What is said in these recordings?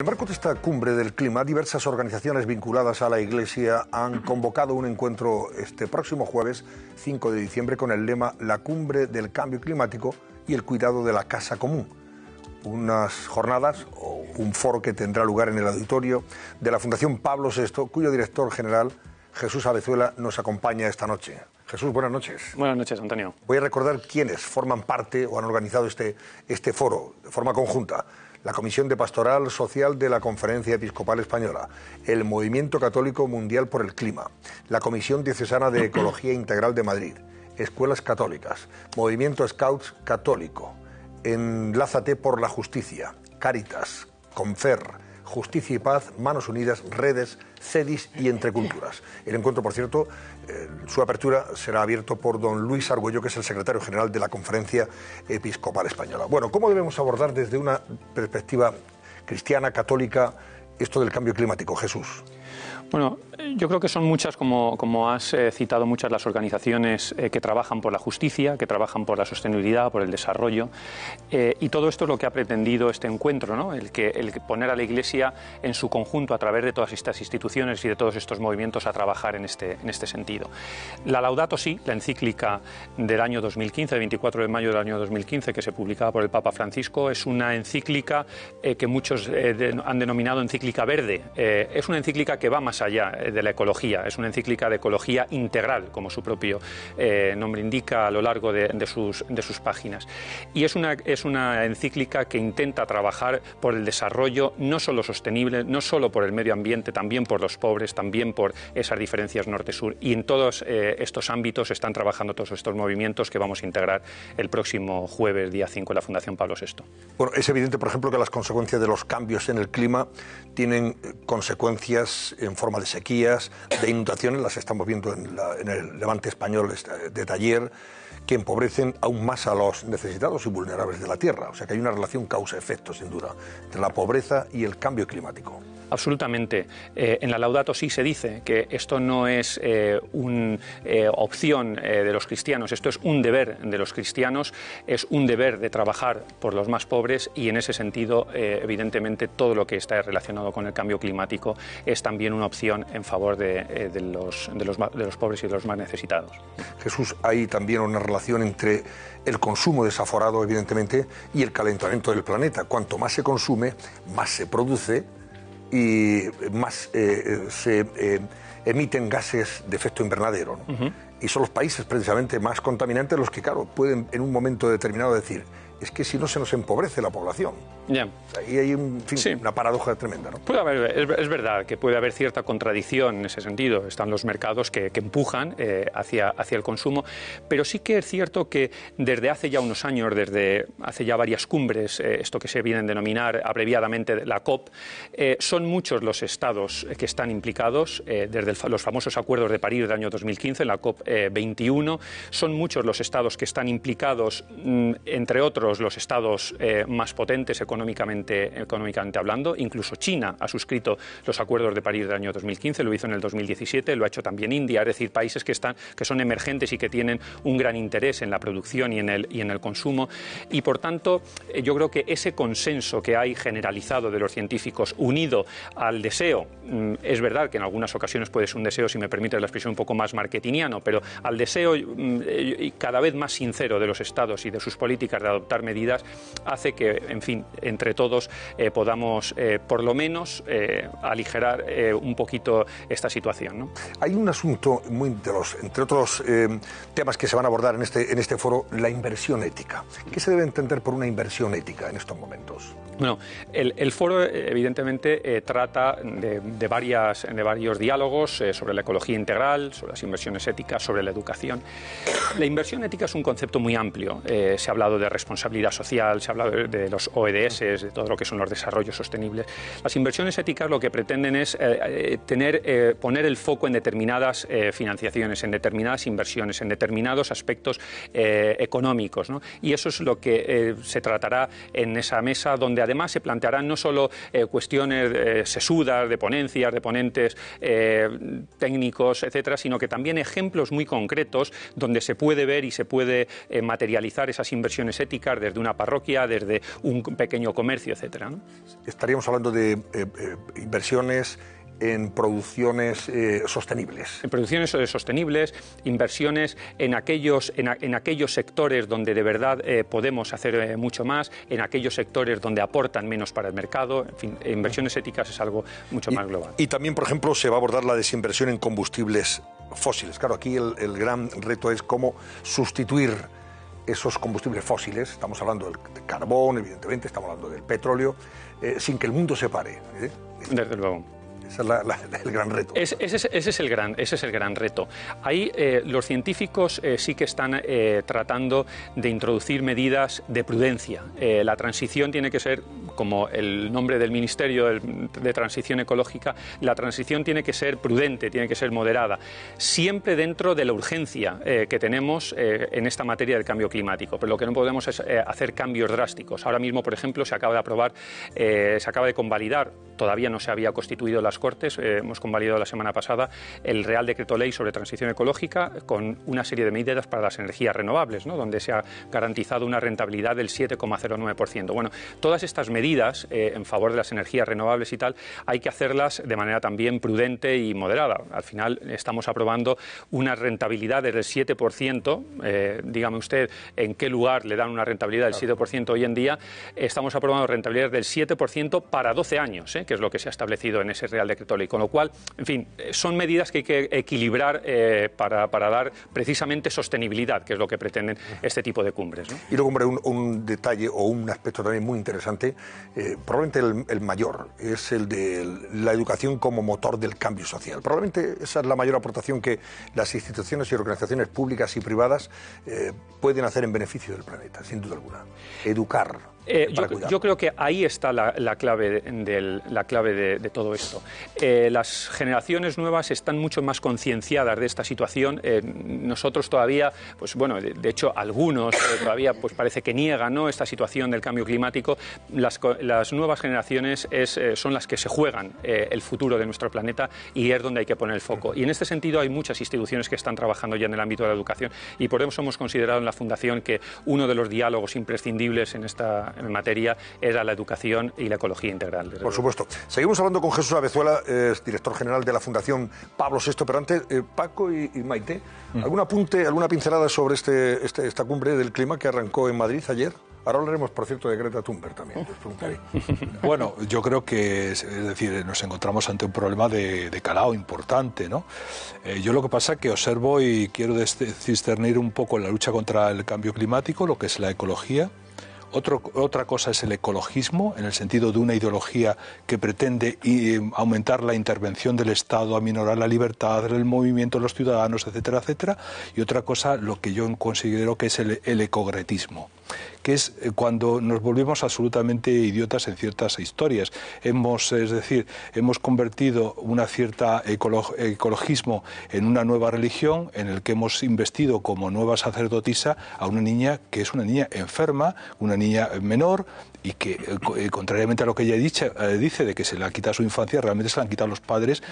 En el marco de esta cumbre del clima, diversas organizaciones vinculadas a la Iglesia han convocado un encuentro este próximo jueves 5 de diciembre con el lema La cumbre del cambio climático y el cuidado de la casa común. Unas jornadas o un foro que tendrá lugar en el auditorio de la Fundación Pablo VI, cuyo director general Jesús Abezuela nos acompaña esta noche. Jesús, buenas noches. Buenas noches, Antonio. Voy a recordar quiénes forman parte o han organizado este, este foro de forma conjunta la Comisión de Pastoral Social de la Conferencia Episcopal Española, el Movimiento Católico Mundial por el Clima, la Comisión Diocesana de Ecología Integral de Madrid, Escuelas Católicas, Movimiento Scouts Católico, Enlázate por la Justicia, Caritas, Confer, Justicia y Paz, Manos Unidas, Redes, CEDIS y Entre Culturas. El encuentro, por cierto, eh, su apertura será abierto por don Luis Argüello, que es el secretario general de la Conferencia Episcopal Española. Bueno, ¿cómo debemos abordar desde una perspectiva cristiana, católica, esto del cambio climático, Jesús? Bueno, yo creo que son muchas, como, como has eh, citado, muchas las organizaciones eh, que trabajan por la justicia, que trabajan por la sostenibilidad, por el desarrollo. Eh, y todo esto es lo que ha pretendido este encuentro, ¿no? el, que, el poner a la Iglesia en su conjunto a través de todas estas instituciones y de todos estos movimientos a trabajar en este, en este sentido. La Laudato Si, la encíclica del año 2015, el 24 de mayo del año 2015, que se publicaba por el Papa Francisco, es una encíclica que muchos han denominado encíclica verde. es una encíclica que va más allá eh, de la ecología. Es una encíclica de ecología integral, como su propio eh, nombre indica, a lo largo de, sus, páginas. Y es una, es una encíclica que intenta trabajar por el desarrollo no solo sostenible, no solo por el medio ambiente, también por los pobres, también por esas diferencias norte-sur. Y en todos eh, estos ámbitos están trabajando todos estos movimientos que vamos a integrar el próximo jueves, día 5, en la Fundación Pablo VI. Bueno, es evidente, por ejemplo, que las consecuencias de los cambios en el clima tienen consecuencias en forma forma de sequías, de inundaciones, las estamos viendo en, en el levante español este, de taller, que empobrecen aún más a los necesitados y vulnerables de la Tierra. O sea que hay una relación causa-efecto, sin duda, entre la pobreza y el cambio climático. Absolutamente. Eh, en la Laudato sí se dice que esto no es eh, una eh, opción de los cristianos, esto es un deber de los cristianos, es un deber de trabajar por los más pobres y en ese sentido, evidentemente, todo lo que está relacionado con el cambio climático es también una opción en favor de, los, de, los, de los pobres y de los más necesitados. Jesús, hay también una relación entre el consumo desaforado, evidentemente, y el calentamiento del planeta. Cuanto más se consume, más se produce y más eh, eh, se eh, emiten gases de efecto invernadero. Y son los países precisamente más contaminantes los que, claro, pueden en un momento determinado decir, es que si no se nos empobrece la población. Ahí hay una paradoja tremenda. ¿no? es, verdad que puede haber cierta contradicción en ese sentido. Están los mercados que, empujan eh, hacia, el consumo, pero sí que es cierto que desde hace ya unos años, desde hace ya varias cumbres, eh, esto que se vienen a denominar abreviadamente la COP, eh, son muchos los estados que están implicados desde los famosos acuerdos de París del año 2015, en la COP 21. Son muchos los estados que están implicados, mm, entre otros, los estados eh, más potentes económicamente, económicamente hablando. Incluso China ha suscrito los acuerdos de París del año 2015, lo hizo en el 2017, lo ha hecho también India, es decir, países que, están, que son emergentes y que tienen un gran interés en la producción y en el, y en el consumo. Y por tanto, eh, yo creo que ese consenso que hay generalizado de los científicos unido al deseo, mm, es verdad que en algunas ocasiones puede ser un deseo, si me permites la expresión, un poco más marketiniano, pero al deseo mm, eh, cada vez más sincero de los estados y de sus políticas de adoptar medidas hace que, en fin, entre todos eh, podamos eh, por lo menos eh, aligerar un poquito esta situación. Hay un asunto muy de entre otros temas que se van a abordar en este, en este foro, la inversión ética. ¿Qué se debe entender por una inversión ética en estos momentos? Bueno, el, foro evidentemente trata de, varias, de varios diálogos sobre la ecología integral, sobre las inversiones éticas, sobre la educación. La inversión ética es un concepto muy amplio. se ha hablado de responsabilidad social, se ha hablado de, los ODS, e de todo lo que son los desarrollos sostenibles. Las inversiones éticas lo que pretenden es eh, eh, tener, eh, poner el foco en determinadas financiaciones, en determinadas inversiones, en determinados aspectos económicos. Y eso es lo que se tratará en esa mesa, donde además se plantearán no solo cuestiones sesudas, de ponencias, de ponentes técnicos, etcétera, sino que también ejemplos muy concretos donde se puede ver y se puede materializar esas inversiones éticas desde una parroquia, desde un pequeño comercio, etc. Estaríamos hablando de eh, eh, inversiones en producciones eh, sostenibles. En producciones sostenibles, inversiones en aquellos, en, aquellos sectores donde de verdad podemos hacer mucho más, en aquellos sectores donde aportan menos para el mercado, en fin, inversiones éticas es algo mucho más global. Y también, por ejemplo, se va a abordar la desinversión en combustibles fósiles. Claro, aquí el gran reto es cómo sustituir esos combustibles fósiles, estamos hablando del carbón, evidentemente, estamos hablando del petróleo, eh, sin que el mundo se pare. ¿eh? Ese es el gran reto. ese, es, el gran, ese es el gran reto. Ahí eh, los científicos eh, sí que están eh, tratando de introducir medidas de prudencia. la transición tiene que ser, como el nombre del Ministerio de Transición Ecológica, la transición tiene que ser prudente, tiene que ser moderada, siempre dentro de la urgencia que tenemos en esta materia del cambio climático. Pero lo que no podemos es hacer cambios drásticos. Ahora mismo, por ejemplo, se acaba de aprobar, se acaba de convalidar, todavía no se había constituido la Cortes. Eh, hemos convalidado la semana pasada el Real Decreto Ley sobre Transición Ecológica con una serie de medidas para las energías renovables, donde se ha garantizado una rentabilidad del 7,09%. Bueno, todas estas medidas eh, en favor de las energías renovables y tal, hay que hacerlas de manera también prudente y moderada. Al final estamos aprobando unas rentabilidades del 7%, eh, dígame usted en qué lugar le dan una rentabilidad del 7% hoy en día, estamos aprobando rentabilidades del 7% para 12 años, que es lo que se ha establecido en ese Real Real Decreto Con lo cual, en fin, eh, son medidas que hay que equilibrar eh, para, dar precisamente sostenibilidad, que es lo que pretenden este tipo de cumbres. ¿no? Y luego, un, detalle o un aspecto también muy interesante, eh, probablemente el, mayor, es el de la educación como motor del cambio social. Probablemente esa es la mayor aportación que las instituciones y organizaciones públicas y privadas pueden hacer en beneficio del planeta, sin duda alguna. Educar. yo, creo que ahí está la, clave, la clave de, todo esto. Eh, las generaciones nuevas están mucho más concienciadas de esta situación. Eh, nosotros todavía, pues bueno, de, hecho algunos eh, todavía pues parece que niegan ¿no? esta situación del cambio climático. Las, las nuevas generaciones son las que se juegan el futuro de nuestro planeta y es donde hay que poner el foco. Y en este sentido hay muchas instituciones que están trabajando ya en el ámbito de la educación y por eso hemos considerado en la Fundación que uno de los diálogos imprescindibles en esta materia era la educación y la ecología integral. Por supuesto. Seguimos hablando con Jesús Abezuela Hola, director general de la Fundación Pablo VI pero antes, eh, Paco y, Maite, mm. ¿algún apunte, alguna pincelada sobre este, este, esta cumbre del clima que arrancó en Madrid ayer? Ahora hablaremos, por cierto, de Greta Thunberg también, Bueno, yo creo que, es decir, nos encontramos ante un problema de, de calado importante, ¿no? Eh, yo lo que pasa es que observo y quiero discernir un poco la lucha contra el cambio climático, lo que es la ecología, otra cosa es el ecologismo, en el sentido de una ideología que pretende eh, aumentar la intervención del Estado, aminorar la libertad, el movimiento de los ciudadanos, etcétera, etcétera. Y otra cosa, lo que yo considero que es el ecogretismo que es eh, cuando nos volvemos absolutamente idiotas en ciertas historias. Hemos, es decir, hemos convertido ...un cierto ecologismo en una nueva religión en el que hemos investido como nueva sacerdotisa a una niña que es una niña enferma, una niña menor, y que, eh, eh, contrariamente a lo que ella dice, eh, dice de que se le ha quitado su infancia, realmente se la han quitado los padres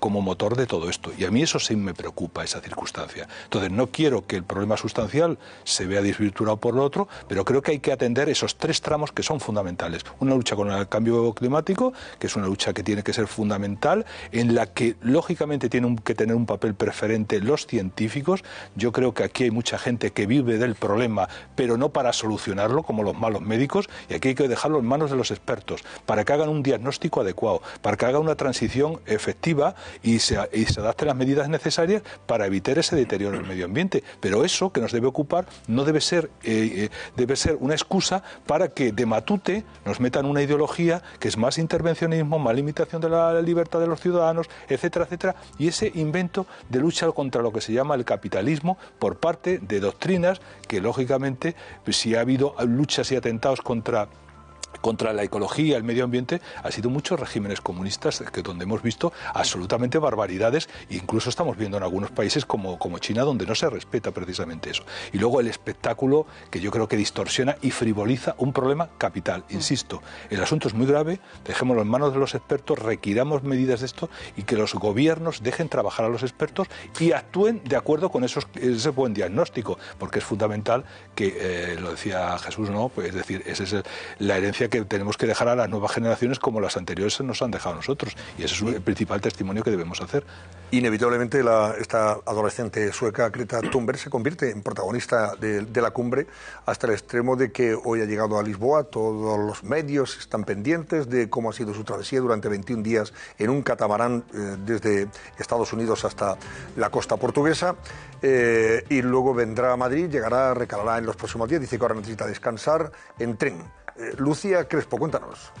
como motor de todo esto. Y a mí eso sí me preocupa, esa circunstancia. Entonces, no quiero que el problema sustancial se vea desvirtuado por lo otro, pero creo que hay que atender esos tres tramos que son fundamentales. Una lucha con el cambio climático, que es una lucha que tiene que ser fundamental, en la que lógicamente tienen que tener un papel preferente los científicos. Yo creo que aquí hay mucha gente que vive del problema, pero no para solucionarlo, como los malos médicos, y que hay que dejarlo en manos de los expertos, para que hagan un diagnóstico adecuado, para que haga una transición efectiva y se, adapten las medidas necesarias para evitar ese deterioro del medio ambiente. Pero eso que nos debe ocupar no debe ser, eh, eh, debe ser una excusa para que de matute nos metan una ideología que es más intervencionismo, más limitación de la libertad de los ciudadanos, etcétera, etcétera. Y ese invento de lucha contra lo que se llama el capitalismo por parte de doctrinas que, lógicamente, si ha habido luchas y atentados contra contra la ecología, el medio ambiente, ha sido muchos regímenes comunistas que donde hemos visto absolutamente barbaridades, incluso estamos viendo en algunos países como, como China, donde no se respeta precisamente eso. Y luego el espectáculo que yo creo que distorsiona y frivoliza un problema capital. Mm. Insisto, el asunto es muy grave, dejémoslo en manos de los expertos, requiramos medidas de esto y que los gobiernos dejen trabajar a los expertos y actúen de acuerdo con esos, ese buen diagnóstico, porque es fundamental que, eh, lo decía Jesús, ¿no? Pues es decir, esa es la herencia que que tenemos que dejar a las nuevas generaciones como las anteriores nos han dejado a nosotros. Y ese es el principal testimonio que debemos hacer. Inevitablemente esta adolescente sueca, Greta Thunberg, se convierte en protagonista de, la cumbre hasta el extremo de que hoy ha llegado a Lisboa, todos los medios están pendientes de cómo ha sido su travesía durante 21 días en un catamarán eh, desde Estados Unidos hasta la costa portuguesa. Eh, y luego vendrá a Madrid, llegará, recalará en los próximos días, dice que ahora necesita descansar en tren. Eh, Lucía Crespo, cuéntanos.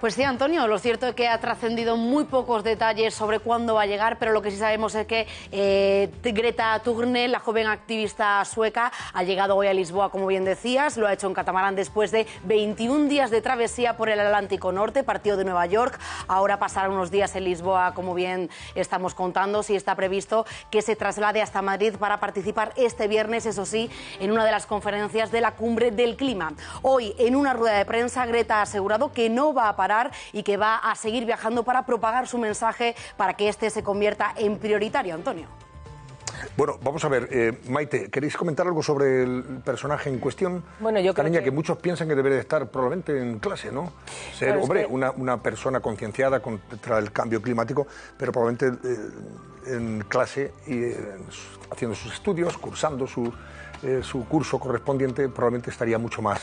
Pues sí, Antonio, lo cierto es que ha trascendido muy pocos detalles sobre cuándo va a llegar, pero lo que sí sabemos es que eh, Greta Thunberg, la joven activista sueca, ha llegado hoy a Lisboa, como bien decías, lo ha hecho en catamarán después de 21 días de travesía por el Atlántico Norte, partió de Nueva York, ahora pasará unos días en Lisboa, como bien estamos contando, si está previsto que se traslade hasta Madrid para participar este viernes, eso sí, en una de las conferencias de la cumbre del clima. Hoy, en una rueda de prensa, Greta ha asegurado que no va a y que va a seguir viajando para propagar su mensaje para que este se convierta en prioritario, Antonio. Bueno, vamos a ver, eh, Maite, ¿queréis comentar algo sobre el personaje en cuestión? Bueno, yo Esta creo niña que... muchos piensan que debe de estar probablemente en clase, ¿no? Ser, hombre, una, persona concienciada contra el cambio climático, pero probablemente eh, en clase y eh, haciendo sus estudios, cursando su, su curso correspondiente, probablemente estaría mucho más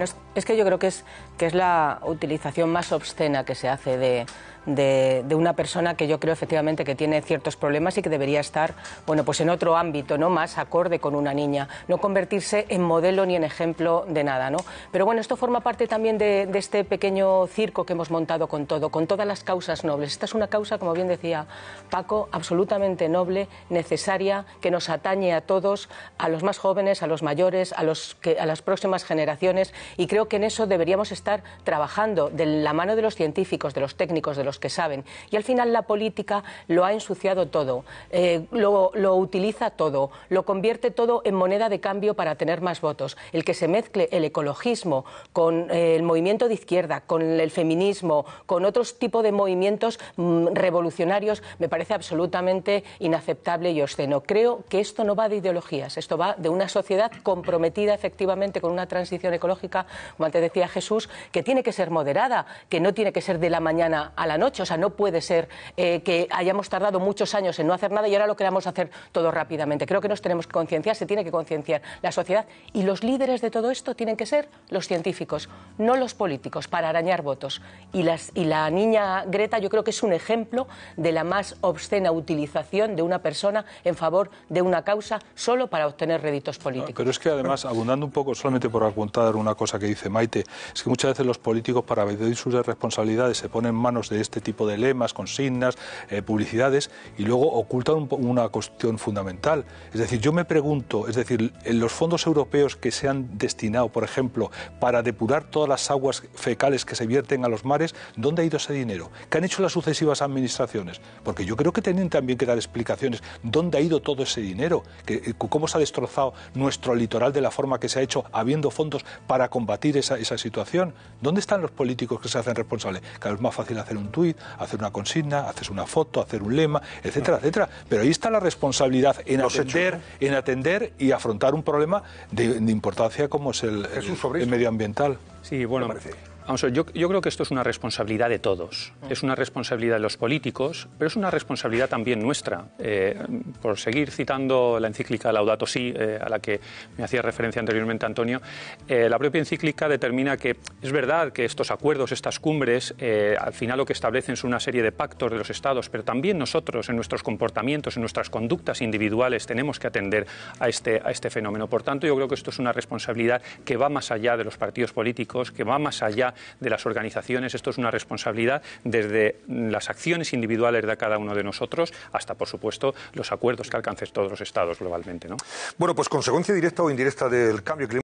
es, es, que yo creo que es, que es la utilización más obscena que se hace de, de, una persona que yo creo efectivamente que tiene ciertos problemas y que debería estar, bueno, pues en otro ámbito, ¿no? Más acorde con una niña, no convertirse en modelo ni en ejemplo de nada, ¿no? Pero bueno, esto forma parte también de, de este pequeño circo que hemos montado con todo, con todas las causas nobles. Esta es una causa, como bien decía Paco, absolutamente noble, necesaria, que nos atañe a todos, a los más jóvenes, a los mayores, a, los que, a las próximas generaciones y creo que en eso deberíamos estar trabajando de la mano de los científicos, de los técnicos, de los que saben. Y al final la política lo ha ensuciado todo, eh, lo, utiliza todo, lo convierte todo en moneda de cambio para tener más votos. El que se mezcle el ecologismo con eh, el movimiento de izquierda, con el feminismo, con otros tipo de movimientos mm, revolucionarios, me parece absolutamente inaceptable y obsceno. Creo que esto no va de ideologías, esto va de una sociedad comprometida efectivamente con una transición ecológica, como antes decía Jesús, que tiene que ser moderada, que no tiene que ser de la mañana a la noche o sea, no puede ser eh, que hayamos tardado muchos años en no hacer nada y ahora lo queramos hacer todo rápidamente. Creo que nos tenemos que concienciar, se tiene que concienciar la sociedad y los líderes de todo esto tienen que ser los científicos, no los políticos, para arañar votos. Y, las, y la niña Greta yo creo que es un ejemplo de la más obscena utilización de una persona en favor de una causa solo para obtener réditos políticos. pero es que además, abundando un poco, solamente por apuntar una cosa que dice Maite, es que muchas veces los políticos para evadir sus responsabilidades se ponen manos de este este tipo de lemas, consignas, eh, publicidades, y luego ocultan una cuestión fundamental. Es decir, yo me pregunto, es decir, los fondos europeos que se han destinado, por ejemplo, para depurar todas las aguas fecales que se vierten a los mares, ¿dónde ha ido ese dinero? ¿Qué han hecho las sucesivas administraciones? Porque yo creo que tienen también que dar explicaciones. ¿Dónde ha ido todo ese dinero? Eh, ¿Cómo se ha destrozado nuestro litoral de la forma que se ha hecho, habiendo fondos para combatir esa, esa situación? ¿Dónde están los políticos que se hacen responsables? Claro, es más fácil hacer un hacer una consigna, haces una foto, hacer un lema, etcétera, etcétera. Pero ahí está la responsabilidad en atender, en atender y afrontar un problema de, importancia como es el, medioambiental. Sí, bueno, Vamos yo, creo que esto es una responsabilidad de todos. Mm. Es una responsabilidad de los políticos, pero es una responsabilidad también nuestra. Eh, por seguir citando la encíclica Laudato Si, eh, a la que me hacía referencia anteriormente Antonio, eh, la propia encíclica determina que es verdad que estos acuerdos, estas cumbres, al final lo que establecen son una serie de pactos de los estados, pero también nosotros en nuestros comportamientos, en nuestras conductas individuales, tenemos que atender a este, a este fenómeno. Por tanto, yo creo que esto es una responsabilidad que va más allá de los partidos políticos, que va más allá de las organizaciones. Esto es una responsabilidad desde las acciones individuales de cada uno de nosotros hasta, por supuesto, los acuerdos que alcancen todos los estados globalmente. Bueno, pues consecuencia directa o indirecta del cambio climático.